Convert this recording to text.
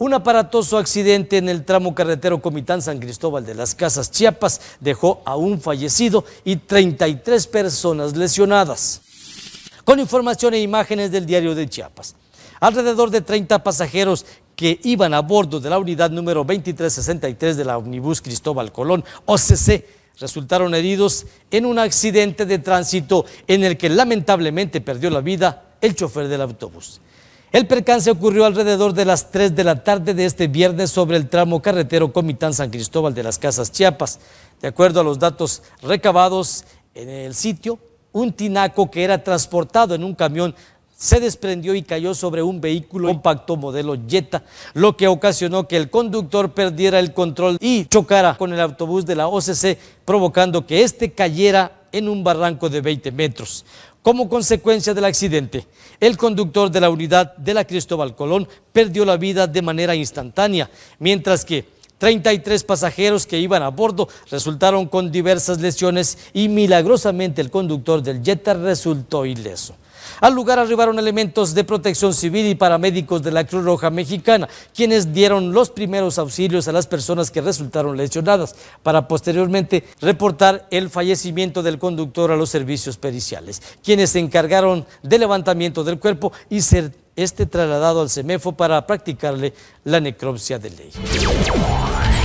Un aparatoso accidente en el tramo carretero Comitán-San Cristóbal de las Casas Chiapas dejó a un fallecido y 33 personas lesionadas. Con información e imágenes del diario de Chiapas. Alrededor de 30 pasajeros que iban a bordo de la unidad número 2363 de la Omnibus Cristóbal Colón, OCC, resultaron heridos en un accidente de tránsito en el que lamentablemente perdió la vida el chofer del autobús. El percance ocurrió alrededor de las 3 de la tarde de este viernes sobre el tramo carretero Comitán-San Cristóbal de las Casas Chiapas. De acuerdo a los datos recabados en el sitio, un tinaco que era transportado en un camión se desprendió y cayó sobre un vehículo compacto modelo Jetta, lo que ocasionó que el conductor perdiera el control y chocara con el autobús de la OCC, provocando que éste cayera en un barranco de 20 metros. Como consecuencia del accidente, el conductor de la unidad de la Cristóbal Colón perdió la vida de manera instantánea, mientras que 33 pasajeros que iban a bordo resultaron con diversas lesiones y milagrosamente el conductor del Jetta resultó ileso. Al lugar arribaron elementos de protección civil y paramédicos de la Cruz Roja Mexicana, quienes dieron los primeros auxilios a las personas que resultaron lesionadas, para posteriormente reportar el fallecimiento del conductor a los servicios periciales, quienes se encargaron del levantamiento del cuerpo y ser este trasladado al CEMEFO para practicarle la necropsia de ley.